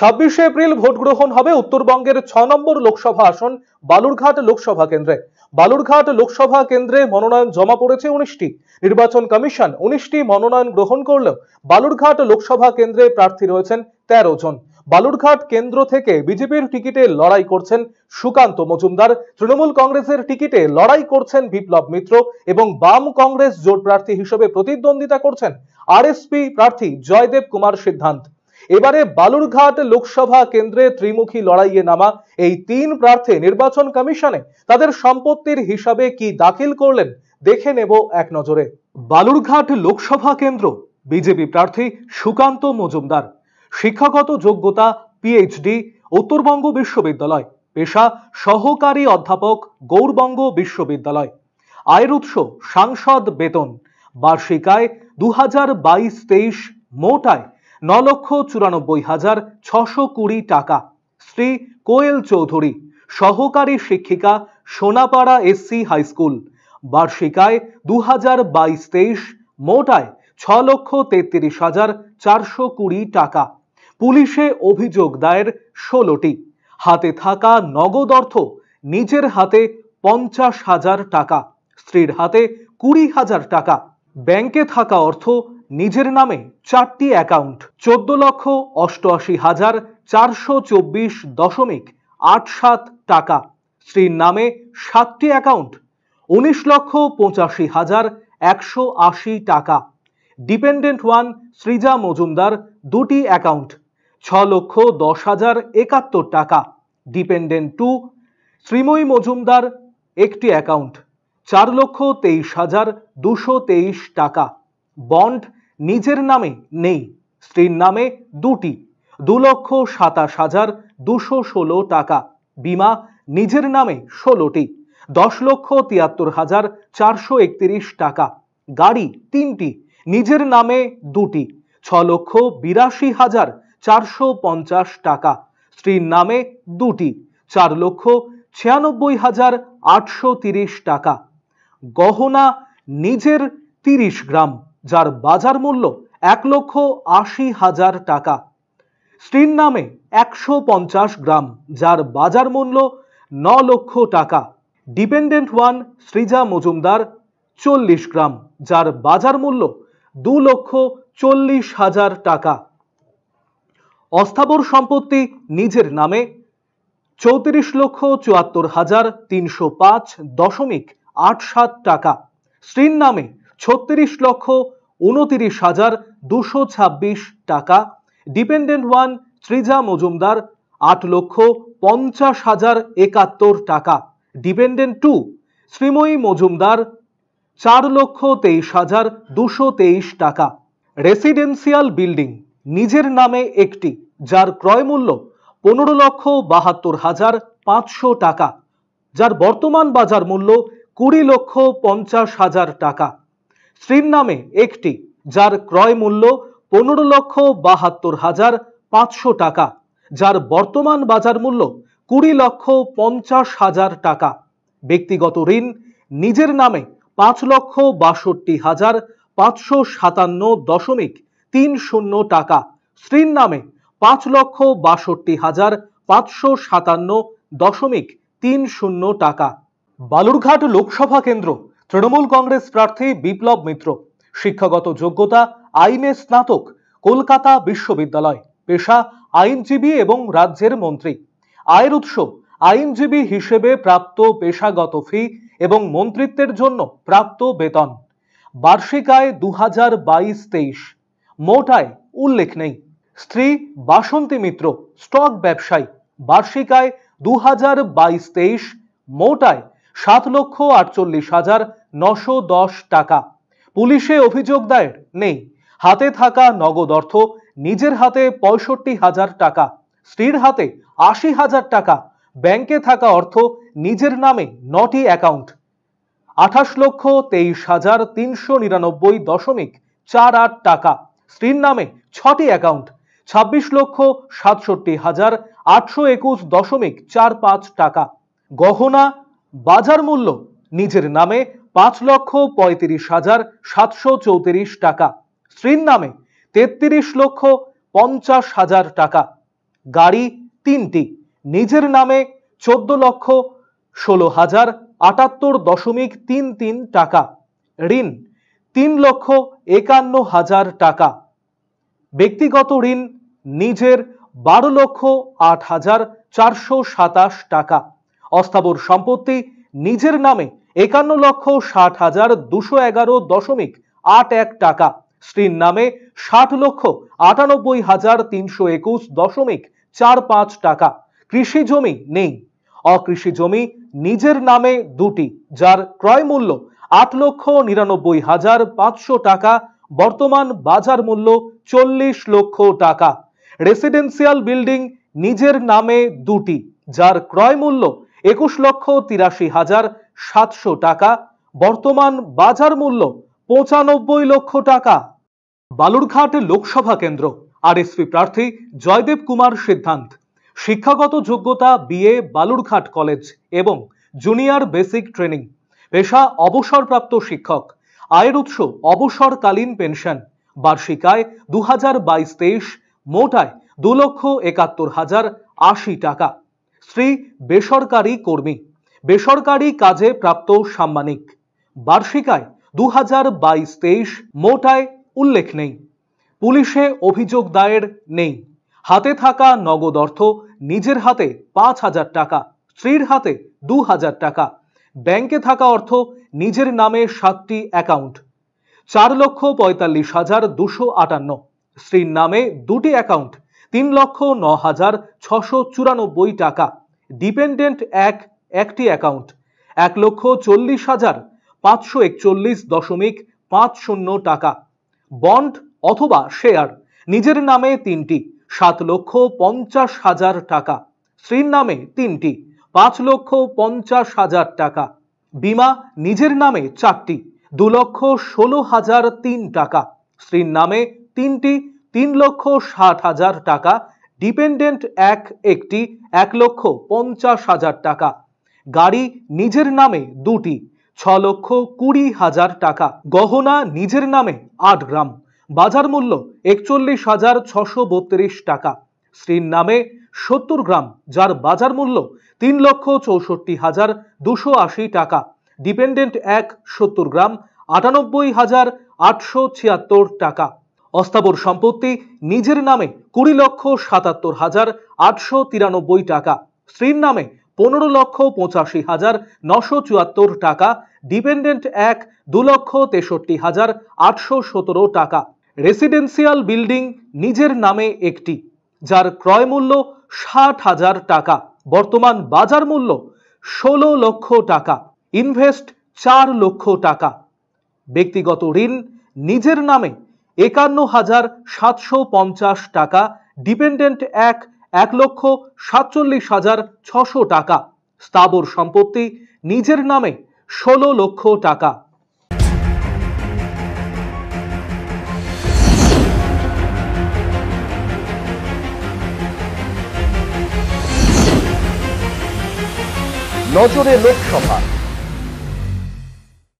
ছাব্বিশে April vote গ্রহণ হবে উত্তরবঙ্গের ছ নম্বর লোকসভা আসন বালুরঘাট লোকসভা কেন্দ্রে বালুরঘাট লোকসভা কেন্দ্রে মনোনয়ন জমা পড়েছে উনিশটি নির্বাচন কমিশন উনিশটি মনোনয়ন গ্রহণ করলেও বালুরঘাট লোকসভা কেন্দ্রে প্রার্থী রয়েছেন তেরো জন বালুরঘাট কেন্দ্র থেকে বিজেপির টিকিটে লড়াই করছেন সুকান্ত মজুমদার তৃণমূল কংগ্রেসের টিকিটে লড়াই করছেন বিপ্লব মিত্র এবং বাম কংগ্রেস জোট প্রার্থী হিসেবে প্রতিদ্বন্দ্বিতা করছেন আর প্রার্থী জয়দেব কুমার সিদ্ধান্ত এবারে বালুরঘাট লোকসভা কেন্দ্রে ত্রিমুখী লড়াইয়ে নামা এই তিন প্রার্থী নির্বাচন কমিশনে তাদের সম্পত্তির হিসাবে কি দাখিল করলেন দেখে নেব এক নজরে বালুরঘাট লোকসভা কেন্দ্র বিজেপি প্রার্থী সুকান্ত মজুমদার শিক্ষাগত যোগ্যতা পিএইচডি উত্তরবঙ্গ বিশ্ববিদ্যালয় পেশা সহকারী অধ্যাপক গৌরবঙ্গ বিশ্ববিদ্যালয় আয়ের উৎস সাংসদ বেতন বার্ষিক আয় দু হাজার বাইশ তেইশ মোট আয় ন লক্ষ চুরানব্বই হাজার ছশো কুড়ি টাকা শ্রী কোয়েল চৌধুরী সহকারী শিক্ষিকা সোনাপাড়া এসসি হাইস্কুল বার্ষিকায় দু হাজার বাইশ তেইশ মোটায় ছ লক্ষ তেত্রিশ হাজার চারশো কুড়ি টাকা পুলিশে অভিযোগ দায়ের ষোলোটি হাতে থাকা নগদ অর্থ নিজের হাতে পঞ্চাশ হাজার টাকা স্ত্রীর হাতে কুড়ি হাজার টাকা ব্যাংকে থাকা অর্থ নিজের নামে চারটি অ্যাকাউন্ট চোদ্দ লক্ষ অষ্টআশি হাজার চারশো চব্বিশ দশমিক আট সাত টাকা স্ত্রীর নামে সাতটি অ্যাকাউন্ট উনিশ লক্ষ পঁচাশি হাজার একশো আশি টাকা ডিপেন্ডেন্ট ওয়ান সৃজা মজুমদার দুটি অ্যাকাউন্ট ছ লক্ষ দশ হাজার একাত্তর টাকা ডিপেন্ডেন্ট টু শ্রীময়ী মজুমদার একটি অ্যাকাউন্ট চার লক্ষ তেইশ হাজার দুশো তেইশ টাকা বন্ড নিজের নামে নেই স্ত্রীর নামে দুটি দু লক্ষ সাতাশ হাজার দুশো ষোলো টাকা বিমা নিজের নামে ষোলোটি দশ লক্ষ তিয়াত্তর হাজার চারশো একত্রিশ টাকা গাড়ি তিনটি নিজের নামে দুটি ছ লক্ষ বিরাশি হাজার চারশো পঞ্চাশ টাকা স্ত্রীর নামে দুটি চার লক্ষ ছিয়ানব্বই হাজার আটশো তিরিশ টাকা গহনা নিজের তিরিশ গ্রাম যার বাজার মূল্য এক লক্ষ আশি হাজার টাকা স্টিন নামে একশো পঞ্চাশ গ্রাম যার বাজার মূল্য ন লক্ষ টাকা ডিপেন্ডেন্ট ওয়ান সৃজা মজুমদার চল্লিশ গ্রাম যার বাজার মূল্য দু লক্ষ চল্লিশ হাজার টাকা অস্থাবর সম্পত্তি নিজের নামে চৌত্রিশ লক্ষ চুয়াত্তর হাজার তিনশো পাঁচ দশমিক আট সাত টাকা স্ত্রীর নামে ছত্রিশ লক্ষ উনতিরিশ হাজার দুশো ছাব্বিশ টাকা ডিপেন্ডেন্ট ওয়ান ত্রিজা মজুমদার আট লক্ষ পঞ্চাশ হাজার একাত্তর টাকা ডিপেন্ডেন্ট টু শ্রীময়ী মজুমদার চার লক্ষ তেইশ হাজার দুশো তেইশ টাকা রেসিডেন্সিয়াল বিল্ডিং নিজের নামে একটি যার ক্রয়মূল্য পনেরো লক্ষ বাহাত্তর হাজার পাঁচশো টাকা যার বর্তমান বাজার মূল্য কুড়ি লক্ষ পঞ্চাশ হাজার টাকা স্ট্রিম নামে একটি যার ক্রয় মূল্য পনেরো লক্ষ বাহাত্তর হাজার পাঁচশো টাকা যার বর্তমান বাজার মূল্য কুড়ি লক্ষ পঞ্চাশ হাজার টাকা ব্যক্তিগত ঋণ নিজের নামে পাঁচ লক্ষ বাষট্টি হাজার পাঁচশো সাতান্ন দশমিক তিন শূন্য টাকা স্ত্রীর নামে পাঁচ লক্ষ বাষট্টি হাজার পাঁচশো সাতান্ন দশমিক তিন শূন্য টাকা বালুরঘাট লোকসভা কেন্দ্র তৃণমূল কংগ্রেস প্রার্থী বিপ্লব মিত্র শিক্ষাগত যোগ্যতা আইনে স্নাতক কলকাতা বিশ্ববিদ্যালয় পেশা আইনজীবী এবং রাজ্যের মন্ত্রী আয়ের উৎস আইনজীবী হিসেবে প্রাপ্ত পেশাগত ফি এবং মন্ত্রিত্বের জন্য প্রাপ্ত বেতন বার্ষিক আয় দু হাজার বাইশ তেইশ মোট আয় উল্লেখ নেই স্ত্রী বাসন্তী মিত্র স্টক ব্যবসায়ী বার্ষিক আয় দু হাজার বাইশ তেইশ মোট আয় সাত লক্ষ আটচল্লিশ হাজার নশো দশ টাকা পুলিশে অভিযোগ দায়ের নেই হাতে থাকা নগদ অর্থ নিজের হাতে পঁয়ষট্টি হাজার টাকা স্ত্রীর হাতে আশি হাজার টাকা ব্যাংকে থাকা অর্থ নিজের নামে নটি অ্যাকাউন্ট আঠাশ লক্ষ তেইশ হাজার তিনশো নিরানব্বই দশমিক চার আট টাকা স্ত্রীর নামে ছটি অ্যাকাউন্ট ছাব্বিশ লক্ষ সাতষট্টি হাজার আটশো একুশ দশমিক চার পাঁচ টাকা গহনা বাজার মূল্য নিজের নামে পাঁচ লক্ষ পঁয়ত্রিশ হাজার সাতশো চৌত্রিশ টাকা স্ত্রীর নামে তেত্রিশ লক্ষ পঞ্চাশ হাজার টাকা গাড়ি তিনটি নিজের নামে চোদ্দ লক্ষ ষোলো হাজার আটাত্তর দশমিক তিন তিন টাকা ঋণ তিন লক্ষ একান্ন হাজার টাকা ব্যক্তিগত ঋণ নিজের বারো লক্ষ আট হাজার চারশো সাতাশ টাকা অস্থাবর সম্পত্তি নিজের নামে একান্ন লক্ষ ষাট হাজার দুশো এগারো দশমিক আট এক টাকা স্ত্রীর নামে ষাট লক্ষ আটানব্বই হাজার তিনশো একুশ দশমিক চার পাঁচ টাকা কৃষি জমি নেই অকৃষি জমি নিজের নামে দুটি যার ক্রয় মূল্য আট লক্ষ নিরানব্বই হাজার পাঁচশো টাকা বর্তমান বাজার মূল্য চল্লিশ লক্ষ টাকা রেসিডেন্সিয়াল বিল্ডিং নিজের নামে দুটি যার ক্রয় মূল্য একুশ লক্ষ তিরাশি হাজার সাতশো টাকা বর্তমান বাজার মূল্য পঁচানব্বই লক্ষ টাকা বালুরঘাট লোকসভা কেন্দ্র আরএসপি প্রার্থী জয়দেব কুমার সিদ্ধান্ত শিক্ষাগত যোগ্যতা বিএ বালুরঘাট কলেজ এবং জুনিয়র বেসিক ট্রেনিং পেশা অবসরপ্রাপ্ত শিক্ষক আয়ের উৎস অবসরকালীন পেনশন বার্ষিক আয় দু হাজার বাইশ তেইশ মোট আয় দু লক্ষ একাত্তর হাজার আশি টাকা স্ত্রী বেসরকারি কর্মী বেসরকারি কাজে প্রাপ্ত সাম্মানিক বার্ষিকায় দু হাজার বাইশ তেইশ মোটায় উল্লেখ নেই পুলিশে অভিযোগ দায়ের নেই হাতে থাকা নগদ অর্থ নিজের হাতে পাঁচ হাজার টাকা স্ত্রীর হাতে দু হাজার টাকা ব্যাংকে থাকা অর্থ নিজের নামে সাতটি অ্যাকাউন্ট চার লক্ষ পঁয়তাল্লিশ হাজার দুশো আটান্ন স্ত্রীর নামে দুটি অ্যাকাউন্ট তিন লক্ষ ন হাজার ছশো চুরানব্বই টাকা ডিপেন্ডেন্ট এক একটি অ্যাকাউন্ট এক লক্ষ চল্লিশ হাজার পাঁচশো একচল্লিশ দশমিক পাঁচ শূন্য টাকা বন্ড অথবা শেয়ার নিজের নামে তিনটি সাত লক্ষ পঞ্চাশ হাজার টাকা স্ত্রীর নামে তিনটি পাঁচ লক্ষ পঞ্চাশ হাজার টাকা বিমা নিজের নামে চারটি দু লক্ষ ষোলো হাজার তিন টাকা স্ত্রীর নামে তিনটি তিন লক্ষ ষাট হাজার টাকা ডিপেন্ডেন্ট এক একটি এক লক্ষ পঞ্চাশ হাজার টাকা গাড়ি নিজের নামে দুটি ছ লক্ষ কুড়ি হাজার টাকা গহনা নিজের নামে আট গ্রাম বাজার মূল্য একচল্লিশ হাজার ছশো বত্রিশ টাকা স্ত্রীর নামে সত্তর গ্রাম যার বাজার মূল্য তিন লক্ষ চৌষট্টি হাজার দুশো আশি টাকা ডিপেন্ডেন্ট এক সত্তর গ্রাম আটানব্বই হাজার আটশো ছিয়াত্তর টাকা অস্থাবর সম্পত্তি নিজের নামে কুড়ি লক্ষ সাতাত্তর হাজার আটশো তিরানব্বই টাকা স্ত্রীর নামে পনেরো লক্ষ পঁচাশি হাজার নশো চুয়াত্তর টাকা ডিপেন্ডেন্ট এক দু লক্ষ তেষট্টি হাজার আটশো সতেরো টাকা রেসিডেন্সিয়াল বিল্ডিং নিজের নামে একটি যার ক্রয় মূল্য ষাট হাজার টাকা বর্তমান বাজার মূল্য ষোলো লক্ষ টাকা ইনভেস্ট চার লক্ষ টাকা ব্যক্তিগত ঋণ নিজের নামে একান্ন হাজার সাতশো পঞ্চাশ টাকা ডিপেন্ডেন্ট এক এক লক্ষ সাতচল্লিশ হাজার ছশো টাকা স্থাবর সম্পত্তি নিজের নামে ষোলো লক্ষ টাকা নজরে লোকসভা